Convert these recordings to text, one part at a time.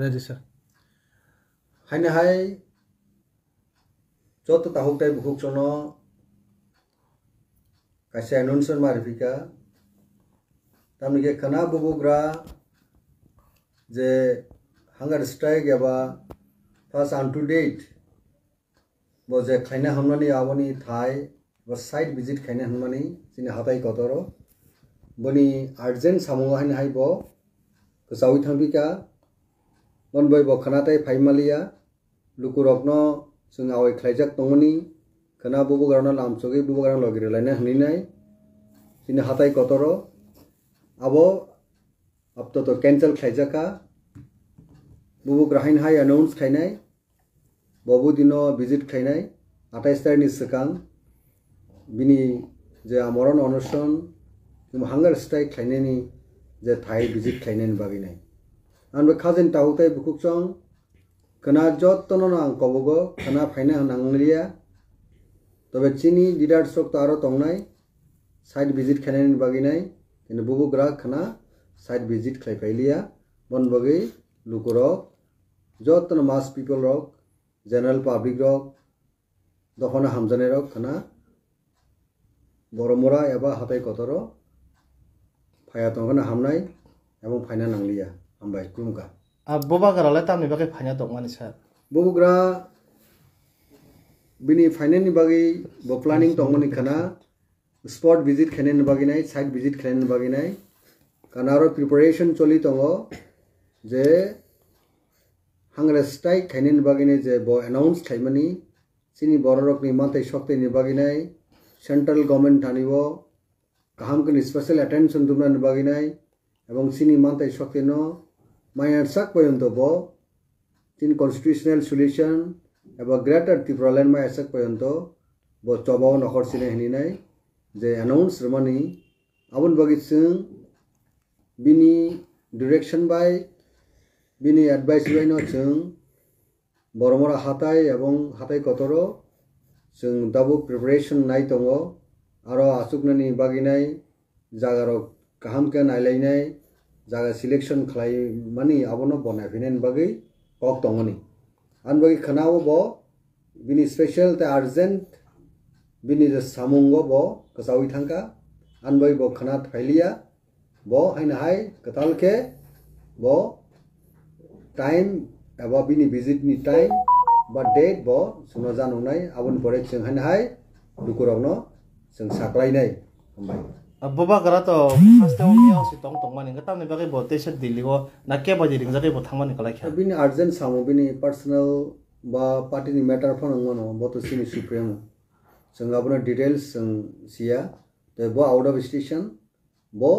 Register Heine হাই যত তাহক তাই বহুক জন কাছে এনাউন্সার মারিফিকা তার নিজে খানা বুবুগ্রা যে হাঙ্গার স্ট্রাইক এবার ফার্স্ট আন টু ডেট ব যে খাইনে হামলানি আবনি থাই বা সাইট ভিজিট খাইনে হামলানি যিনি হাতাই কতর বনি আর্জেন্ট সামগ্রী হাই বসাউ থাম্পিকা बन बै बखनाते फाइमालिया लुकु रत्न जों आवै खलाइजाक दङनि खना बबो गारन लामसगे बबो गारन लगिर लायना हनि नाय सिन हाथाय कतर आबो अबतो तो कैंसल खाइजाका बबो ग्राहिन हाय अनाउंस खाइनाय बबो दिनो विजिट खाइनाय 28 तारिखनि सकान बिनि जे आमरण अनुसन हांगार स्ट्राइक खाइनायनि जे थाय विजिट खाइनायनि बागै नाय आं बे खाजेन दाउदै बुखुखजों खना जत्न नां कबग खना फायना नांलिया तबे चिनी लीडर सक त आरो तंगनाय साइड विजिट खेनेन बागिनाय इन बुबु ग्राहक खना साइड विजिट खलाय पाइलिया बन बगे लुकुर जत्न मास पीपल रक जनरल पब्लिक रक दखन हमजने रक खना बरमोरा एबा हाथाय कतर फाया तंगना हमनाय एवं फायना नांलिया हमबाय कुमका आ बबाग्रालाय तामनि बागै फायना दं माने सार बबुग्रा बिनि फायनानि बागै ब प्लानिं दं माने खाना स्पॉट विजिट खेनेन बागै नाय साइट विजिट खेनेन बागै नाय कानारो प्रिपरेशन चलि दं जे हांग्रेस टाइ खेनेन बागै नाय जे ब अनाउंस थायमानि सिनि बर' रकनि मन्थै सक्तैनि बागै नाय सेन्ट्रल गभर्नमेन्ट थानिब কাহামকে স্পেশাল অ্যাটেনশন তোমরা নিবাগি নাই এবং সিনি মানতে শক্তি নয় মই এনচাক পৰ্যন্ত ক তিন কনষ্টিটিউচনেল চলিউশ্যন এবাৰ গ্ৰেট আৰ্টিপ্ৰলেন মই এচাক পৰ্যন্ত বস্তবাও নকৰছিলে হেনি নাই যে এনাউন্স মানি আবুন বগিত চিং বিনি ডিৰেকশ্যন বাই বিনি এডভাইচ বাই ন চিং বৰমৰা হাতাই এবং হাতাই কতৰ চিং ডাবু প্ৰিপেৰেশ্যন নাই তংগ আৰু আচুকনানি বাগিনাই জাগাৰক কাহামকে নাইলাইনাই जागा सिलेक्शन मानि आबनो बनाय फिनेन बगै हक तंगनि आन बगै खनाव ब बिनि स्पेशल ते अर्जेंट बिनि जे सामुंग ब गोजावै थांका आन बागै ब खना फाइलिया ब हाइन हाय गोथालखे ब टाइम एबा बिनि नि टाइम बा डेट ब सुनो जानौनाय आबन परे जों हाय दुखुरावनो जों साग्लायनाय हमबाय अब तो तंग तंग मानी टेसन दिल्ली ना के बजे आर्जेंट सामो भी पार्सनल पार्टी की मेटर फोन बोतो सी सुप्रीम जब डिटेल्स सिया तो बो आउट ऑफ स्टेशन बो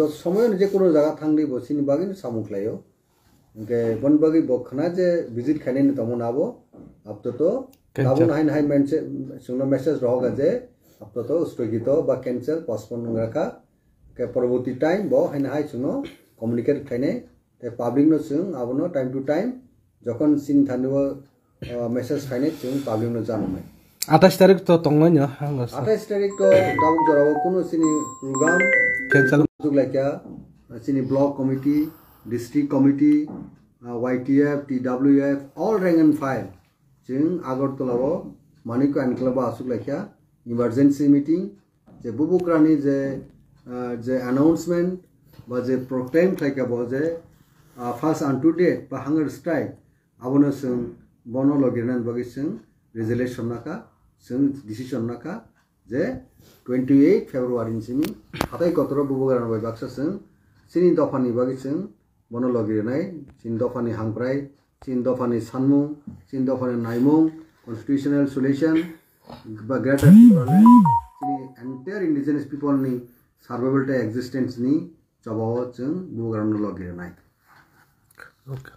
जो समय जेको जगह थी बो सी बागें सामूख लाइ इनके बन बागी बो खना जे विजिट खाने तमो नो अब तो नाइन हाई मैं मेसेज रहोगा जे আপাতত স্থগিত বা ক্যান্সেল পসপন রাখা পরবর্তী টাইম ব হাইনা হাই সুনো কমিউনিকেট খাইনে তাই পাবলিক নো সুং আবনো টাইম টু টাইম যখন সিন থানব মেসেজ খাইনে সুং পাবলিক নো জানাই আঠাশ তারিখ তো তংমাই আঠাশ তারিখ তো দাবুক জরাব কোনো সিনি প্রোগ্রাম ক্যান্সেল লাইকা সিনি block committee district committee YTF, TWF, all rank and file. Jing agar tulabo manik and club asuk lakya emergency meeting যে বুবুক ৰাণী যে যে এনাউন্সমেণ্ট বা যে প্ৰগ্ৰেম থাকিব যে ফাৰ্ষ্ট আন টু ডেট বা হাঙৰ ষ্ট্ৰাইক আপুনি চোন বনৰ লগিৰণ বগী চোন ৰিজলেশ্যন নাকা চোন ডিচিশ্যন নাকা যে টুৱেণ্টি এইট ফেব্ৰুৱাৰীচিমি হাতাই কতৰ বুবুক ৰাণী বাক্সা চোন চিনি দফানি বগী চোন বন লগিৰণাই চিনি দফানি হাংপ্ৰাই চিনি দফানি চানমুং চিনি দফানি নাইমুং constitutional solution greater entire indigenous పీపుల్ని సర్వబిలిటీ ఎగ్జిస్టెన్స్ని చదవచ్చు భూగ్రౌండ్లోకి ఉన్నాయి ఓకే